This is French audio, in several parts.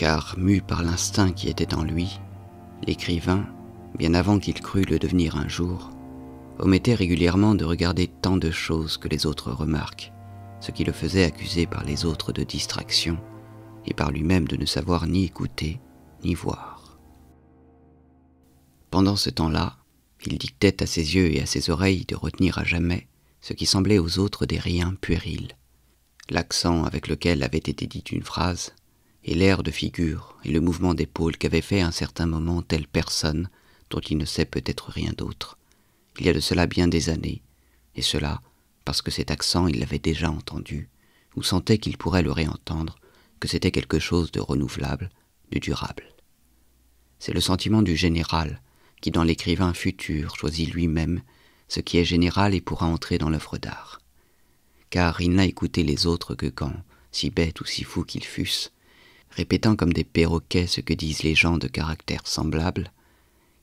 car, mu par l'instinct qui était en lui, l'écrivain, bien avant qu'il crût le devenir un jour, omettait régulièrement de regarder tant de choses que les autres remarquent, ce qui le faisait accuser par les autres de distraction et par lui-même de ne savoir ni écouter ni voir. Pendant ce temps-là, il dictait à ses yeux et à ses oreilles de retenir à jamais ce qui semblait aux autres des riens puérils, l'accent avec lequel avait été dite une phrase, et l'air de figure et le mouvement d'épaule qu'avait fait à un certain moment telle personne dont il ne sait peut-être rien d'autre. Il y a de cela bien des années, et cela parce que cet accent il l'avait déjà entendu, ou sentait qu'il pourrait le réentendre, que c'était quelque chose de renouvelable, de durable. C'est le sentiment du général, qui dans l'écrivain futur choisit lui-même ce qui est général et pourra entrer dans l'œuvre d'art. Car il n'a écouté les autres que quand, si bêtes ou si fous qu'ils fussent, répétant comme des perroquets ce que disent les gens de caractère semblable,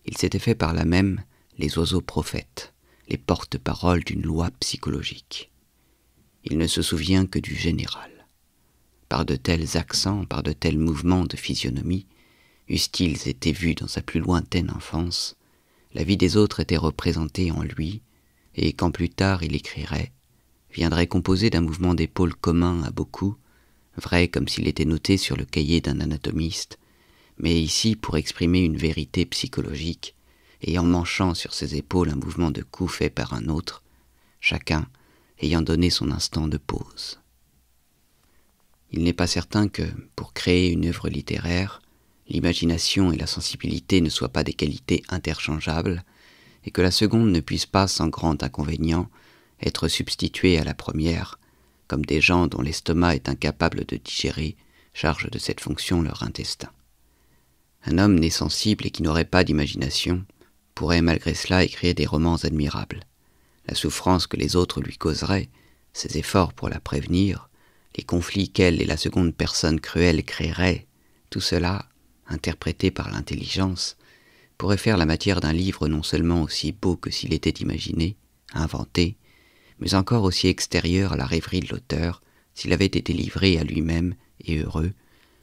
il s'était fait par là même les oiseaux prophètes, les porte-paroles d'une loi psychologique. Il ne se souvient que du général. Par de tels accents, par de tels mouvements de physionomie, eussent-ils été vus dans sa plus lointaine enfance, la vie des autres était représentée en lui, et quand plus tard il écrirait, viendrait composer d'un mouvement d'épaule commun à beaucoup, vrai comme s'il était noté sur le cahier d'un anatomiste, mais ici pour exprimer une vérité psychologique, et en manchant sur ses épaules un mouvement de cou fait par un autre, chacun ayant donné son instant de pause. Il n'est pas certain que, pour créer une œuvre littéraire, l'imagination et la sensibilité ne soient pas des qualités interchangeables, et que la seconde ne puisse pas, sans grand inconvénient, être substituée à la première, comme des gens dont l'estomac est incapable de digérer, chargent de cette fonction leur intestin. Un homme né sensible et qui n'aurait pas d'imagination pourrait malgré cela écrire des romans admirables. La souffrance que les autres lui causeraient, ses efforts pour la prévenir, les conflits qu'elle et la seconde personne cruelle créeraient, tout cela, interprété par l'intelligence, pourrait faire la matière d'un livre non seulement aussi beau que s'il était imaginé, inventé, mais encore aussi extérieur à la rêverie de l'auteur, s'il avait été livré à lui-même et heureux,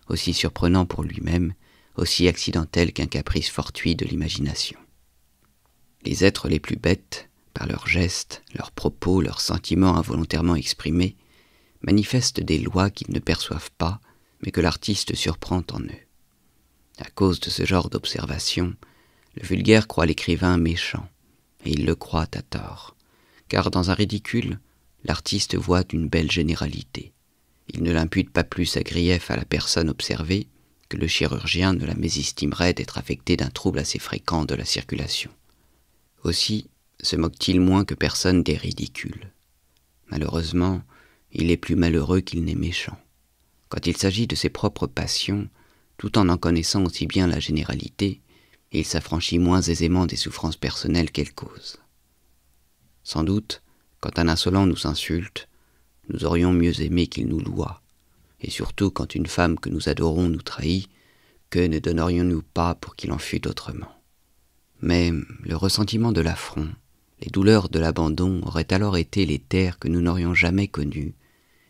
aussi surprenant pour lui-même, aussi accidentel qu'un caprice fortuit de l'imagination. Les êtres les plus bêtes, par leurs gestes, leurs propos, leurs sentiments involontairement exprimés, manifestent des lois qu'ils ne perçoivent pas, mais que l'artiste surprend en eux. À cause de ce genre d'observation, le vulgaire croit l'écrivain méchant, et il le croit à tort car dans un ridicule, l'artiste voit une belle généralité. Il ne l'impute pas plus à grief à la personne observée que le chirurgien ne la mésestimerait d'être affecté d'un trouble assez fréquent de la circulation. Aussi se moque-t-il moins que personne des ridicules. Malheureusement, il est plus malheureux qu'il n'est méchant. Quand il s'agit de ses propres passions, tout en en connaissant aussi bien la généralité, il s'affranchit moins aisément des souffrances personnelles qu'elles causent. Sans doute, quand un insolent nous insulte, nous aurions mieux aimé qu'il nous loue. Et surtout quand une femme que nous adorons nous trahit, que ne donnerions-nous pas pour qu'il en fût autrement Mais le ressentiment de l'affront, les douleurs de l'abandon auraient alors été les terres que nous n'aurions jamais connues,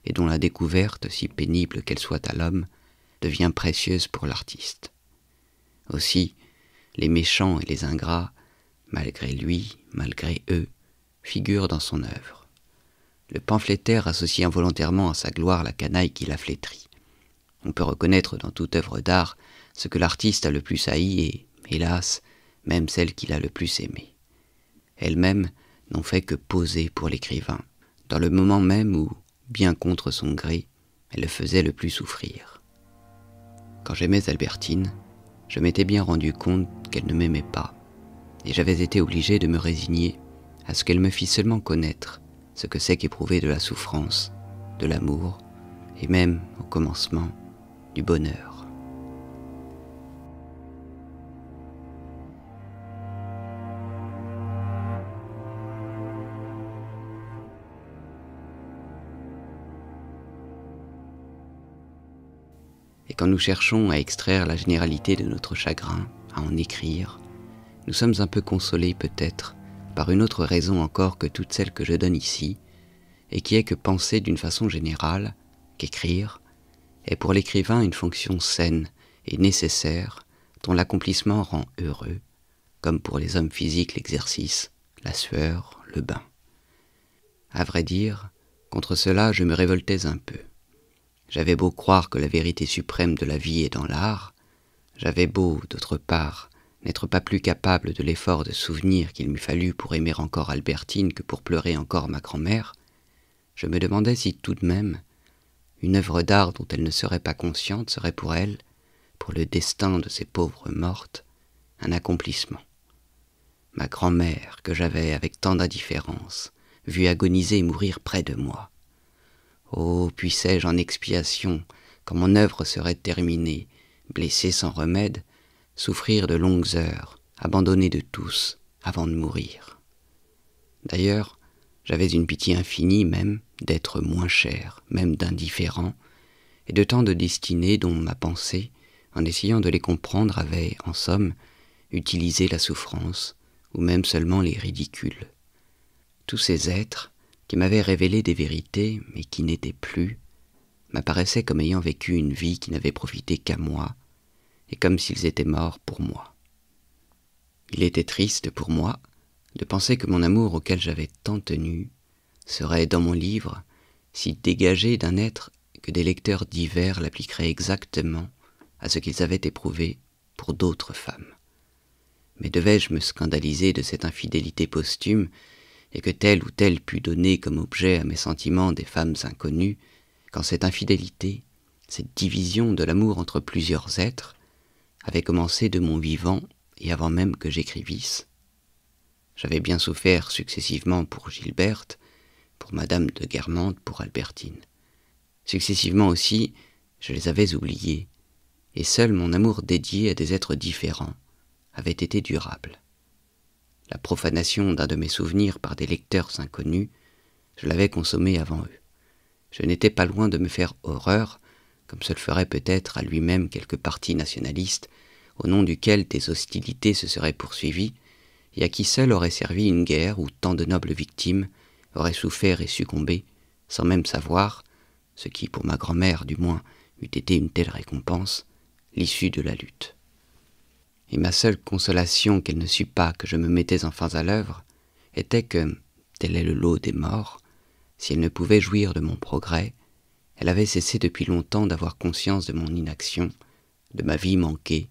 et dont la découverte, si pénible qu'elle soit à l'homme, devient précieuse pour l'artiste. Aussi, les méchants et les ingrats, malgré lui, malgré eux, figure dans son œuvre. Le pamphlétaire associe involontairement à sa gloire la canaille qui l'a flétri. On peut reconnaître dans toute œuvre d'art ce que l'artiste a le plus haï et, hélas, même celle qu'il a le plus aimée. Elles-mêmes n'ont fait que poser pour l'écrivain, dans le moment même où, bien contre son gré, elle le faisait le plus souffrir. Quand j'aimais Albertine, je m'étais bien rendu compte qu'elle ne m'aimait pas, et j'avais été obligé de me résigner à ce qu'elle me fit seulement connaître ce que c'est qu'éprouver de la souffrance, de l'amour, et même, au commencement, du bonheur. Et quand nous cherchons à extraire la généralité de notre chagrin, à en écrire, nous sommes un peu consolés peut-être par une autre raison encore que toutes celles que je donne ici, et qui est que penser d'une façon générale, qu'écrire, est pour l'écrivain une fonction saine et nécessaire dont l'accomplissement rend heureux, comme pour les hommes physiques l'exercice, la sueur, le bain. À vrai dire, contre cela je me révoltais un peu. J'avais beau croire que la vérité suprême de la vie est dans l'art, j'avais beau, d'autre part, n'être pas plus capable de l'effort de souvenir qu'il m'eût fallu pour aimer encore Albertine que pour pleurer encore ma grand-mère, je me demandais si tout de même une œuvre d'art dont elle ne serait pas consciente serait pour elle, pour le destin de ces pauvres mortes, un accomplissement. Ma grand-mère, que j'avais avec tant d'indifférence, vue agoniser et mourir près de moi. Oh, puissais-je en expiation, quand mon œuvre serait terminée, blessée sans remède, souffrir de longues heures, abandonné de tous, avant de mourir. D'ailleurs, j'avais une pitié infinie même d'être moins cher, même d'indifférent, et de tant de destinées dont ma pensée, en essayant de les comprendre, avait, en somme, utilisé la souffrance, ou même seulement les ridicules. Tous ces êtres, qui m'avaient révélé des vérités, mais qui n'étaient plus, m'apparaissaient comme ayant vécu une vie qui n'avait profité qu'à moi, comme s'ils étaient morts pour moi. Il était triste pour moi de penser que mon amour auquel j'avais tant tenu serait dans mon livre si dégagé d'un être que des lecteurs divers l'appliqueraient exactement à ce qu'ils avaient éprouvé pour d'autres femmes. Mais devais-je me scandaliser de cette infidélité posthume et que telle ou telle pût donner comme objet à mes sentiments des femmes inconnues, quand cette infidélité, cette division de l'amour entre plusieurs êtres, avait commencé de mon vivant et avant même que j'écrivisse. J'avais bien souffert successivement pour Gilberte, pour Madame de Guermantes, pour Albertine. Successivement aussi, je les avais oubliés, et seul mon amour dédié à des êtres différents avait été durable. La profanation d'un de mes souvenirs par des lecteurs inconnus, je l'avais consommé avant eux. Je n'étais pas loin de me faire horreur comme se le ferait peut-être à lui-même quelque parti nationaliste, au nom duquel des hostilités se seraient poursuivies, et à qui seule aurait servi une guerre où tant de nobles victimes auraient souffert et succombé, sans même savoir, ce qui pour ma grand-mère du moins eût été une telle récompense, l'issue de la lutte. Et ma seule consolation qu'elle ne sut pas que je me mettais enfin à l'œuvre était que, tel est le lot des morts, si elle ne pouvait jouir de mon progrès, elle avait cessé depuis longtemps d'avoir conscience de mon inaction, de ma vie manquée,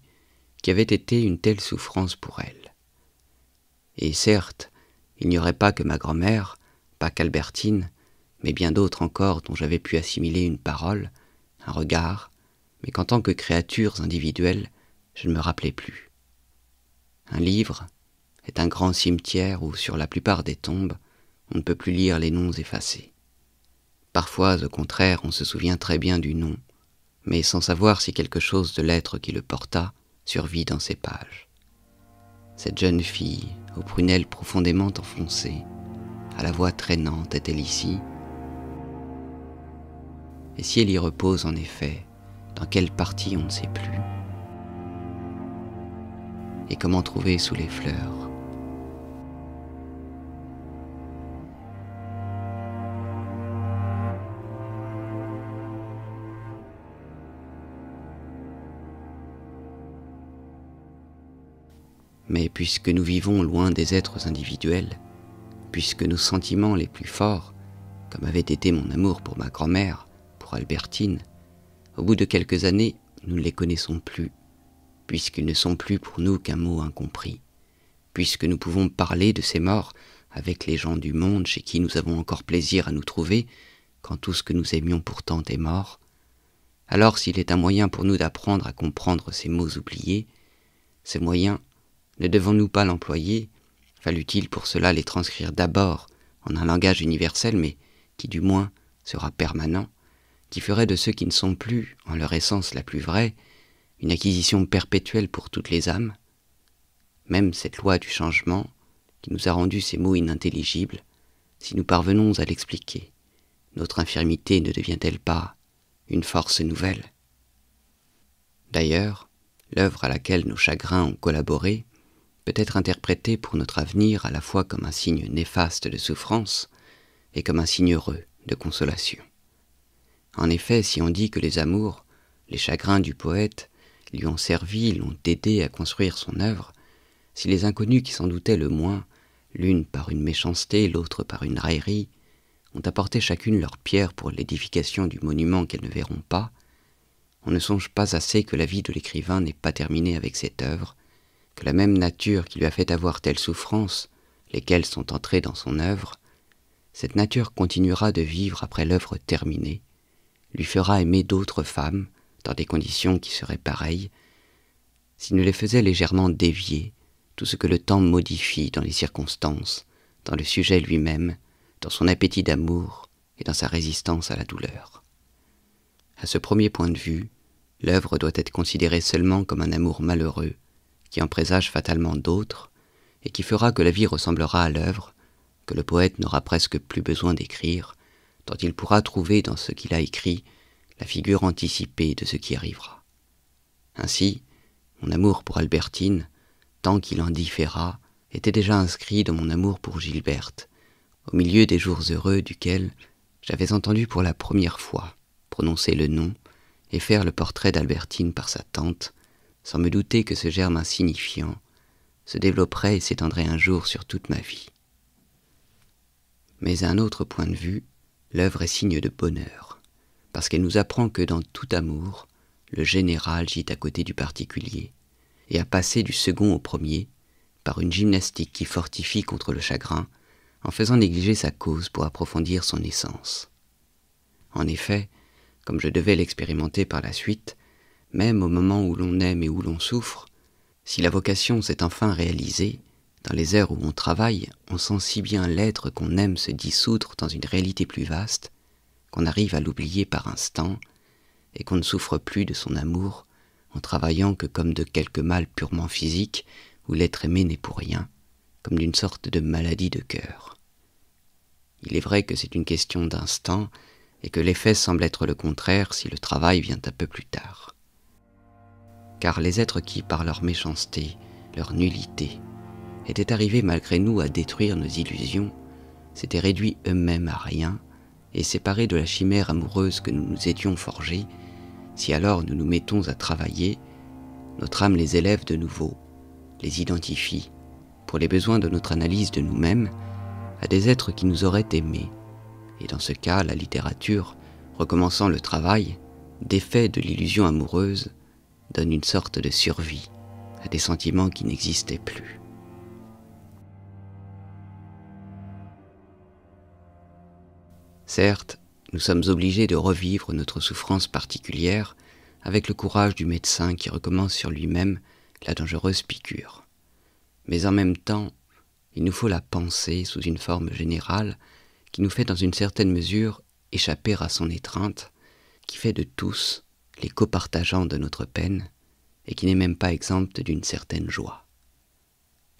qui avait été une telle souffrance pour elle. Et certes, il n'y aurait pas que ma grand-mère, pas qu'Albertine, mais bien d'autres encore dont j'avais pu assimiler une parole, un regard, mais qu'en tant que créatures individuelles, je ne me rappelais plus. Un livre est un grand cimetière où, sur la plupart des tombes, on ne peut plus lire les noms effacés. Parfois, au contraire, on se souvient très bien du nom, mais sans savoir si quelque chose de l'être qui le porta survit dans ces pages. Cette jeune fille, aux prunelles profondément enfoncées, à la voix traînante, est-elle ici Et si elle y repose en effet, dans quelle partie on ne sait plus Et comment trouver sous les fleurs Mais puisque nous vivons loin des êtres individuels, puisque nos sentiments les plus forts, comme avait été mon amour pour ma grand-mère, pour Albertine, au bout de quelques années, nous ne les connaissons plus, puisqu'ils ne sont plus pour nous qu'un mot incompris, puisque nous pouvons parler de ces morts avec les gens du monde chez qui nous avons encore plaisir à nous trouver, quand tout ce que nous aimions pourtant est mort, alors s'il est un moyen pour nous d'apprendre à comprendre ces mots oubliés, ce moyen ne devons-nous pas l'employer Fallut-il pour cela les transcrire d'abord en un langage universel, mais qui du moins sera permanent, qui ferait de ceux qui ne sont plus, en leur essence la plus vraie, une acquisition perpétuelle pour toutes les âmes Même cette loi du changement, qui nous a rendu ces mots inintelligibles, si nous parvenons à l'expliquer, notre infirmité ne devient-elle pas une force nouvelle D'ailleurs, l'œuvre à laquelle nos chagrins ont collaboré, peut être interprété pour notre avenir à la fois comme un signe néfaste de souffrance et comme un signe heureux de consolation. En effet, si on dit que les amours, les chagrins du poète, lui ont servi, l'ont aidé à construire son œuvre, si les inconnus qui s'en doutaient le moins, l'une par une méchanceté, l'autre par une raillerie, ont apporté chacune leur pierre pour l'édification du monument qu'elles ne verront pas, on ne songe pas assez que la vie de l'écrivain n'est pas terminée avec cette œuvre, que la même nature qui lui a fait avoir telles souffrances, lesquelles sont entrées dans son œuvre, cette nature continuera de vivre après l'œuvre terminée, lui fera aimer d'autres femmes dans des conditions qui seraient pareilles, s'il ne les faisait légèrement dévier tout ce que le temps modifie dans les circonstances, dans le sujet lui-même, dans son appétit d'amour et dans sa résistance à la douleur. À ce premier point de vue, l'œuvre doit être considérée seulement comme un amour malheureux, qui en présage fatalement d'autres, et qui fera que la vie ressemblera à l'œuvre, que le poète n'aura presque plus besoin d'écrire, tant il pourra trouver dans ce qu'il a écrit la figure anticipée de ce qui arrivera. Ainsi, mon amour pour Albertine, tant qu'il en différa, était déjà inscrit dans mon amour pour Gilberte, au milieu des jours heureux duquel j'avais entendu pour la première fois prononcer le nom et faire le portrait d'Albertine par sa tante, sans me douter que ce germe insignifiant se développerait et s'étendrait un jour sur toute ma vie. Mais à un autre point de vue, l'œuvre est signe de bonheur, parce qu'elle nous apprend que dans tout amour, le général gît à côté du particulier, et à passer du second au premier, par une gymnastique qui fortifie contre le chagrin, en faisant négliger sa cause pour approfondir son essence. En effet, comme je devais l'expérimenter par la suite, même au moment où l'on aime et où l'on souffre, si la vocation s'est enfin réalisée, dans les heures où on travaille, on sent si bien l'être qu'on aime se dissoudre dans une réalité plus vaste, qu'on arrive à l'oublier par instant, et qu'on ne souffre plus de son amour en travaillant que comme de quelque mal purement physique où l'être aimé n'est pour rien, comme d'une sorte de maladie de cœur. Il est vrai que c'est une question d'instant, et que l'effet semble être le contraire si le travail vient un peu plus tard car les êtres qui, par leur méchanceté, leur nullité, étaient arrivés malgré nous à détruire nos illusions, s'étaient réduits eux-mêmes à rien, et séparés de la chimère amoureuse que nous nous étions forgée, si alors nous nous mettons à travailler, notre âme les élève de nouveau, les identifie, pour les besoins de notre analyse de nous-mêmes, à des êtres qui nous auraient aimés, et dans ce cas la littérature, recommençant le travail, défait de l'illusion amoureuse, donne une sorte de survie à des sentiments qui n'existaient plus. Certes, nous sommes obligés de revivre notre souffrance particulière avec le courage du médecin qui recommence sur lui-même la dangereuse piqûre. Mais en même temps, il nous faut la penser sous une forme générale qui nous fait dans une certaine mesure échapper à son étreinte, qui fait de tous les copartageants de notre peine, et qui n'est même pas exempte d'une certaine joie.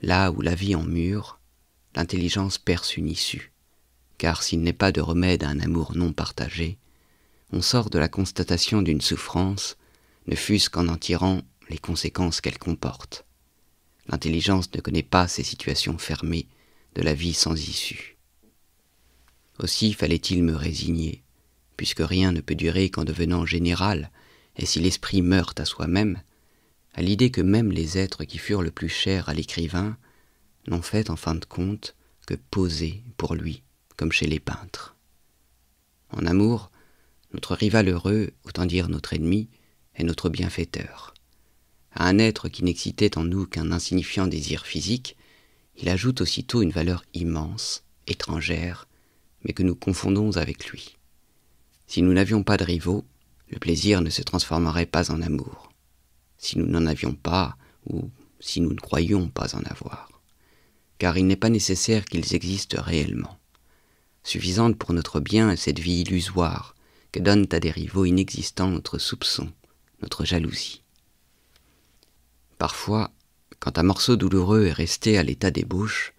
Là où la vie en mûre, l'intelligence perce une issue, car s'il n'est pas de remède à un amour non partagé, on sort de la constatation d'une souffrance, ne fût-ce qu'en en tirant les conséquences qu'elle comporte. L'intelligence ne connaît pas ces situations fermées de la vie sans issue. Aussi fallait-il me résigner, puisque rien ne peut durer qu'en devenant général et si l'esprit meurt à soi-même, à l'idée que même les êtres qui furent le plus chers à l'écrivain n'ont fait en fin de compte que poser pour lui, comme chez les peintres. En amour, notre rival heureux, autant dire notre ennemi, est notre bienfaiteur. À un être qui n'excitait en nous qu'un insignifiant désir physique, il ajoute aussitôt une valeur immense, étrangère, mais que nous confondons avec lui. Si nous n'avions pas de rivaux, le plaisir ne se transformerait pas en amour, si nous n'en avions pas ou si nous ne croyions pas en avoir, car il n'est pas nécessaire qu'ils existent réellement. Suffisante pour notre bien est cette vie illusoire que donne à des rivaux inexistants notre soupçon, notre jalousie. Parfois, quand un morceau douloureux est resté à l'état des bouches,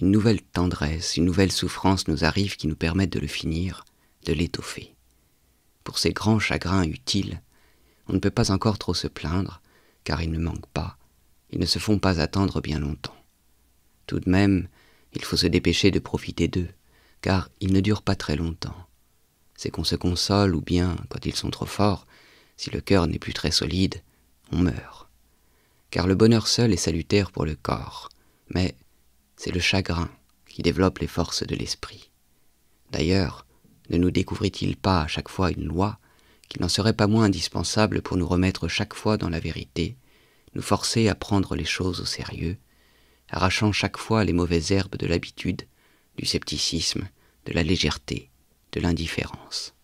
une nouvelle tendresse, une nouvelle souffrance nous arrive qui nous permettent de le finir, de l'étoffer. Pour ces grands chagrins utiles, on ne peut pas encore trop se plaindre, car ils ne manquent pas, ils ne se font pas attendre bien longtemps. Tout de même, il faut se dépêcher de profiter d'eux, car ils ne durent pas très longtemps. C'est qu'on se console, ou bien, quand ils sont trop forts, si le cœur n'est plus très solide, on meurt. Car le bonheur seul est salutaire pour le corps, mais c'est le chagrin qui développe les forces de l'esprit. D'ailleurs, ne nous découvrit-il pas à chaque fois une loi qui n'en serait pas moins indispensable pour nous remettre chaque fois dans la vérité, nous forcer à prendre les choses au sérieux, arrachant chaque fois les mauvaises herbes de l'habitude, du scepticisme, de la légèreté, de l'indifférence.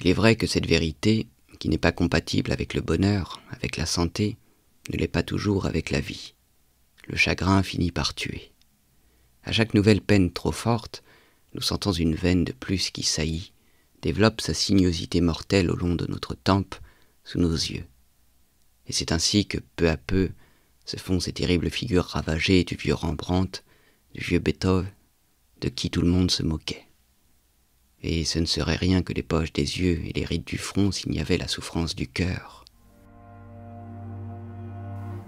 Il est vrai que cette vérité, qui n'est pas compatible avec le bonheur, avec la santé, ne l'est pas toujours avec la vie. Le chagrin finit par tuer. À chaque nouvelle peine trop forte, nous sentons une veine de plus qui saillit, développe sa sinuosité mortelle au long de notre tempe, sous nos yeux. Et c'est ainsi que, peu à peu, se font ces terribles figures ravagées du vieux Rembrandt, du vieux Beethoven, de qui tout le monde se moquait. Et ce ne serait rien que les poches des yeux et les rides du front s'il n'y avait la souffrance du cœur.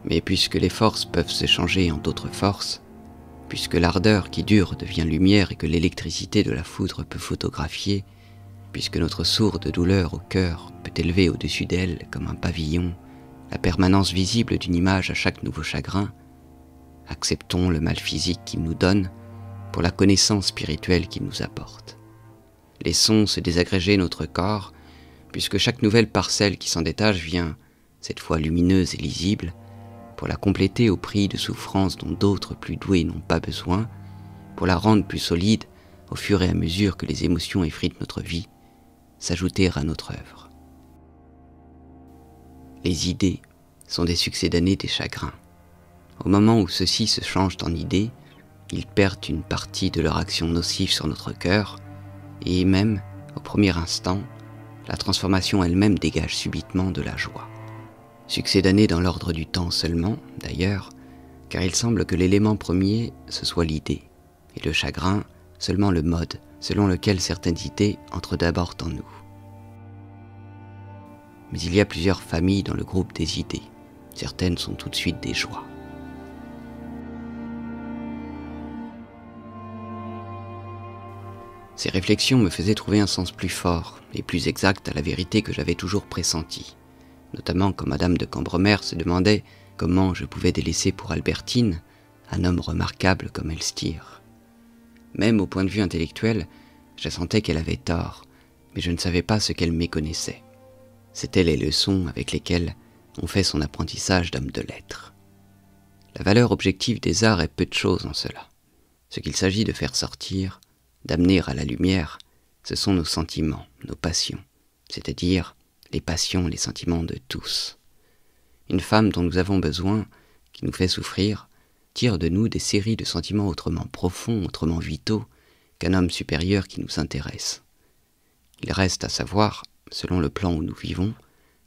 Mais puisque les forces peuvent se changer en d'autres forces, puisque l'ardeur qui dure devient lumière et que l'électricité de la foudre peut photographier, puisque notre sourde douleur au cœur peut élever au-dessus d'elle, comme un pavillon, la permanence visible d'une image à chaque nouveau chagrin, acceptons le mal physique qu'il nous donne pour la connaissance spirituelle qu'il nous apporte. Laissons se désagréger notre corps, puisque chaque nouvelle parcelle qui s'en détache vient, cette fois lumineuse et lisible, pour la compléter au prix de souffrances dont d'autres plus doués n'ont pas besoin, pour la rendre plus solide au fur et à mesure que les émotions effritent notre vie, s'ajouter à notre œuvre. Les idées sont des succès d'années des chagrins. Au moment où ceux-ci se changent en idées, ils perdent une partie de leur action nocive sur notre cœur, et même, au premier instant, la transformation elle-même dégage subitement de la joie succès d'années dans l'ordre du temps seulement, d'ailleurs, car il semble que l'élément premier, ce soit l'idée, et le chagrin, seulement le mode, selon lequel certaines idées entrent d'abord en nous. Mais il y a plusieurs familles dans le groupe des idées. Certaines sont tout de suite des joies. Ces réflexions me faisaient trouver un sens plus fort et plus exact à la vérité que j'avais toujours pressentie notamment quand Madame de Cambremer se demandait comment je pouvais délaisser pour Albertine un homme remarquable comme Elstir. Même au point de vue intellectuel, je sentais qu'elle avait tort, mais je ne savais pas ce qu'elle méconnaissait. C'étaient les leçons avec lesquelles on fait son apprentissage d'homme de lettres. La valeur objective des arts est peu de chose en cela. Ce qu'il s'agit de faire sortir, d'amener à la lumière, ce sont nos sentiments, nos passions, c'est-à-dire les passions, les sentiments de tous. Une femme dont nous avons besoin, qui nous fait souffrir, tire de nous des séries de sentiments autrement profonds, autrement vitaux, qu'un homme supérieur qui nous intéresse. Il reste à savoir, selon le plan où nous vivons,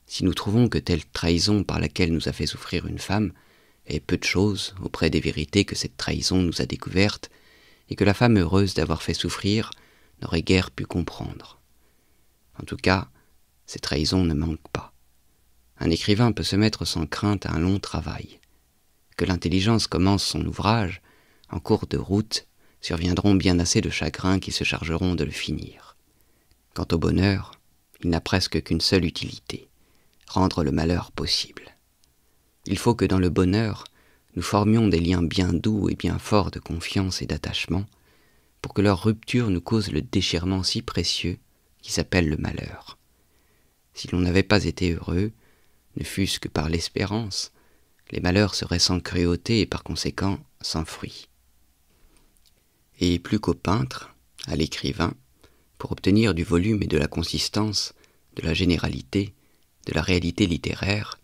si nous trouvons que telle trahison par laquelle nous a fait souffrir une femme est peu de chose auprès des vérités que cette trahison nous a découvertes, et que la femme heureuse d'avoir fait souffrir n'aurait guère pu comprendre. En tout cas, ces trahisons ne manquent pas. Un écrivain peut se mettre sans crainte à un long travail. Que l'intelligence commence son ouvrage, en cours de route, surviendront bien assez de chagrins qui se chargeront de le finir. Quant au bonheur, il n'a presque qu'une seule utilité, rendre le malheur possible. Il faut que dans le bonheur, nous formions des liens bien doux et bien forts de confiance et d'attachement, pour que leur rupture nous cause le déchirement si précieux qui s'appelle le malheur si l'on n'avait pas été heureux, ne fût-ce que par l'espérance, les malheurs seraient sans cruauté et par conséquent sans fruit. Et plus qu'au peintre, à l'écrivain, pour obtenir du volume et de la consistance, de la généralité, de la réalité littéraire,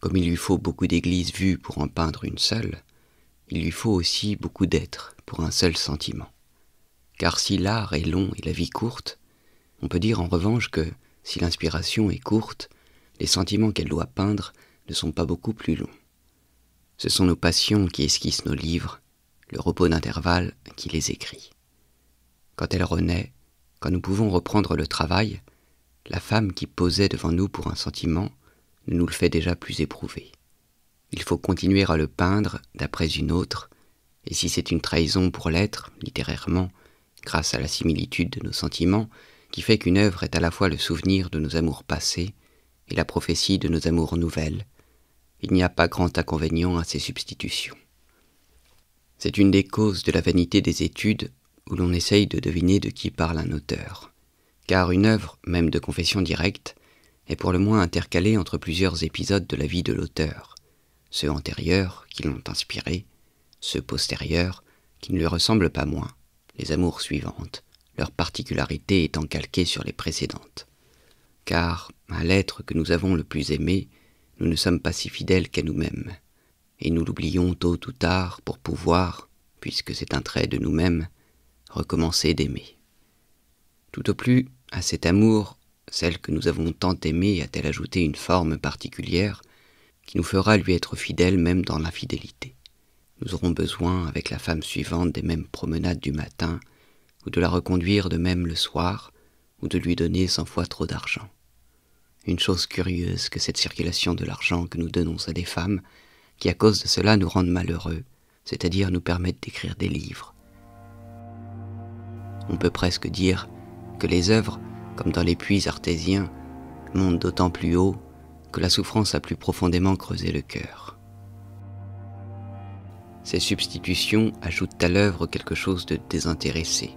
comme il lui faut beaucoup d'églises vues pour en peindre une seule, il lui faut aussi beaucoup d'êtres pour un seul sentiment. Car si l'art est long et la vie courte, on peut dire en revanche que, si l'inspiration est courte, les sentiments qu'elle doit peindre ne sont pas beaucoup plus longs. Ce sont nos passions qui esquissent nos livres, le repos d'intervalle qui les écrit. Quand elle renaît, quand nous pouvons reprendre le travail, la femme qui posait devant nous pour un sentiment ne nous le fait déjà plus éprouver. Il faut continuer à le peindre d'après une autre, et si c'est une trahison pour l'être, littérairement, grâce à la similitude de nos sentiments, qui fait qu'une œuvre est à la fois le souvenir de nos amours passés et la prophétie de nos amours nouvelles, il n'y a pas grand inconvénient à ces substitutions. C'est une des causes de la vanité des études où l'on essaye de deviner de qui parle un auteur, car une œuvre, même de confession directe, est pour le moins intercalée entre plusieurs épisodes de la vie de l'auteur, ceux antérieurs qui l'ont inspiré, ceux postérieurs qui ne lui ressemblent pas moins, les amours suivantes, leur particularité étant calquée sur les précédentes. Car, à l'être que nous avons le plus aimé, nous ne sommes pas si fidèles qu'à nous-mêmes, et nous l'oublions tôt ou tard pour pouvoir, puisque c'est un trait de nous-mêmes, recommencer d'aimer. Tout au plus, à cet amour, celle que nous avons tant aimée a-t-elle ajouté une forme particulière qui nous fera lui être fidèle même dans l'infidélité. Nous aurons besoin, avec la femme suivante, des mêmes promenades du matin, ou de la reconduire de même le soir, ou de lui donner cent fois trop d'argent. Une chose curieuse que cette circulation de l'argent que nous donnons à des femmes, qui à cause de cela nous rendent malheureux, c'est-à-dire nous permettent d'écrire des livres. On peut presque dire que les œuvres, comme dans les puits artésiens, montent d'autant plus haut que la souffrance a plus profondément creusé le cœur. Ces substitutions ajoutent à l'œuvre quelque chose de désintéressé,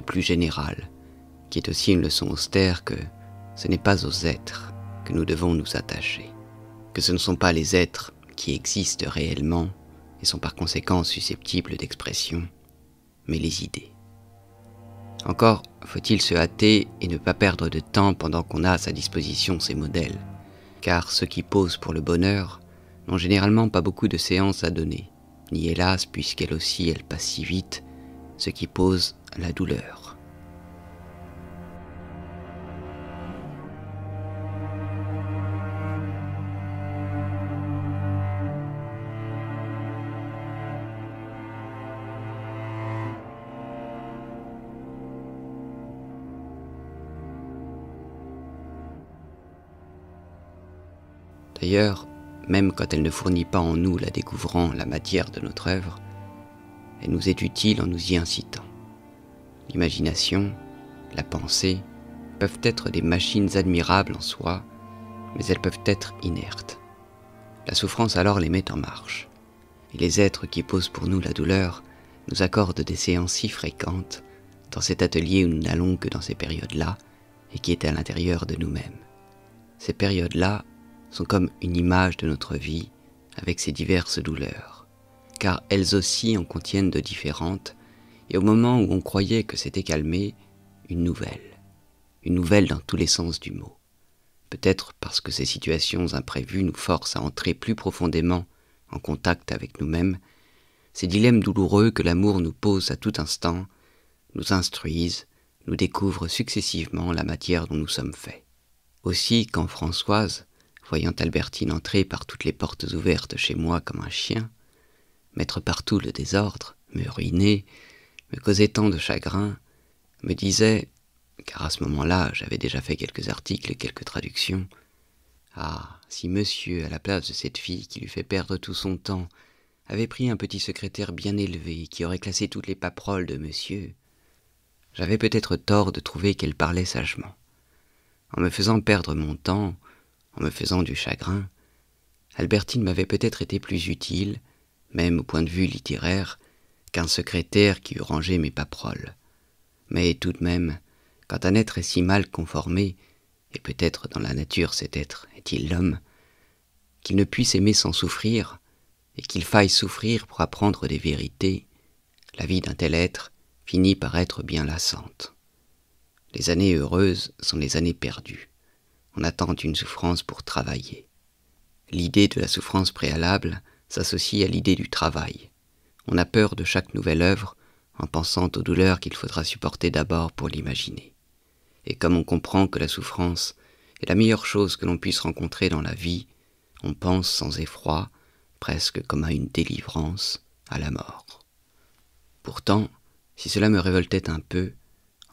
plus général, qui est aussi une leçon austère que ce n'est pas aux êtres que nous devons nous attacher, que ce ne sont pas les êtres qui existent réellement et sont par conséquent susceptibles d'expression, mais les idées. Encore faut-il se hâter et ne pas perdre de temps pendant qu'on a à sa disposition ces modèles, car ceux qui posent pour le bonheur n'ont généralement pas beaucoup de séances à donner, ni hélas, puisqu'elle aussi elle passe si vite, ceux qui posent la douleur. D'ailleurs, même quand elle ne fournit pas en nous la découvrant la matière de notre œuvre, elle nous est utile en nous y incitant. L'imagination, la pensée peuvent être des machines admirables en soi, mais elles peuvent être inertes. La souffrance alors les met en marche, et les êtres qui posent pour nous la douleur nous accordent des séances si fréquentes dans cet atelier où nous n'allons que dans ces périodes-là, et qui est à l'intérieur de nous-mêmes. Ces périodes-là sont comme une image de notre vie avec ses diverses douleurs, car elles aussi en contiennent de différentes et au moment où on croyait que c'était calmé, une nouvelle, une nouvelle dans tous les sens du mot. Peut-être parce que ces situations imprévues nous forcent à entrer plus profondément en contact avec nous-mêmes, ces dilemmes douloureux que l'amour nous pose à tout instant nous instruisent, nous découvrent successivement la matière dont nous sommes faits. Aussi, quand Françoise, voyant Albertine entrer par toutes les portes ouvertes chez moi comme un chien, mettre partout le désordre, me ruiner, me causait tant de chagrin, me disait, car à ce moment-là j'avais déjà fait quelques articles et quelques traductions, Ah, si monsieur, à la place de cette fille qui lui fait perdre tout son temps, avait pris un petit secrétaire bien élevé qui aurait classé toutes les paperoles de monsieur, j'avais peut-être tort de trouver qu'elle parlait sagement. En me faisant perdre mon temps, en me faisant du chagrin, Albertine m'avait peut-être été plus utile, même au point de vue littéraire, qu'un secrétaire qui eût rangé mes paperoles. Mais tout de même, quand un être est si mal conformé, et peut-être dans la nature cet être est-il l'homme, qu'il ne puisse aimer sans souffrir, et qu'il faille souffrir pour apprendre des vérités, la vie d'un tel être finit par être bien lassante. Les années heureuses sont les années perdues. On attend une souffrance pour travailler. L'idée de la souffrance préalable s'associe à l'idée du travail, on a peur de chaque nouvelle œuvre en pensant aux douleurs qu'il faudra supporter d'abord pour l'imaginer. Et comme on comprend que la souffrance est la meilleure chose que l'on puisse rencontrer dans la vie, on pense sans effroi, presque comme à une délivrance, à la mort. Pourtant, si cela me révoltait un peu,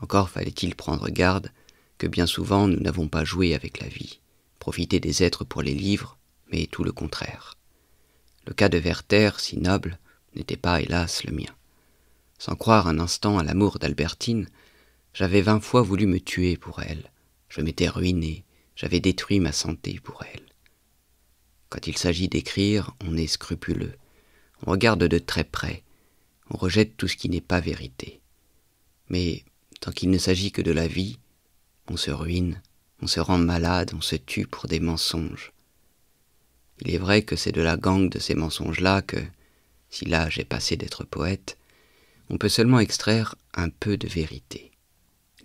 encore fallait-il prendre garde que bien souvent nous n'avons pas joué avec la vie, profité des êtres pour les livres, mais tout le contraire. Le cas de Werther, si noble, n'était pas, hélas, le mien. Sans croire un instant à l'amour d'Albertine, j'avais vingt fois voulu me tuer pour elle. Je m'étais ruiné, j'avais détruit ma santé pour elle. Quand il s'agit d'écrire, on est scrupuleux, on regarde de très près, on rejette tout ce qui n'est pas vérité. Mais tant qu'il ne s'agit que de la vie, on se ruine, on se rend malade, on se tue pour des mensonges. Il est vrai que c'est de la gangue de ces mensonges-là que, si l'âge est passé d'être poète, on peut seulement extraire un peu de vérité.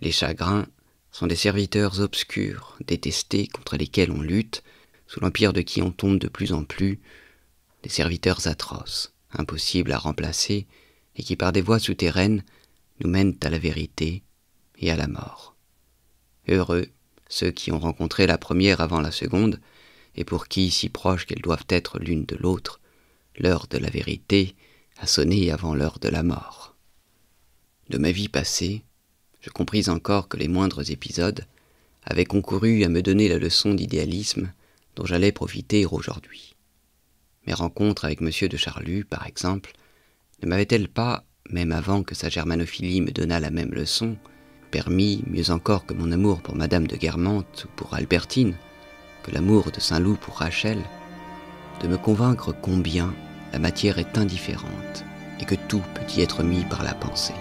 Les chagrins sont des serviteurs obscurs, détestés, contre lesquels on lutte, sous l'empire de qui on tombe de plus en plus, des serviteurs atroces, impossibles à remplacer, et qui par des voies souterraines nous mènent à la vérité et à la mort. Heureux ceux qui ont rencontré la première avant la seconde, et pour qui, si proches qu'elles doivent être l'une de l'autre, l'heure de la vérité a sonné avant l'heure de la mort. De ma vie passée, je compris encore que les moindres épisodes avaient concouru à me donner la leçon d'idéalisme dont j'allais profiter aujourd'hui. Mes rencontres avec M. de Charlus, par exemple, ne m'avaient-elles pas, même avant que sa germanophilie me donnât la même leçon, permis, mieux encore que mon amour pour Madame de Guermantes ou pour Albertine, que l'amour de Saint-Loup pour Rachel, de me convaincre combien la matière est indifférente et que tout peut y être mis par la pensée.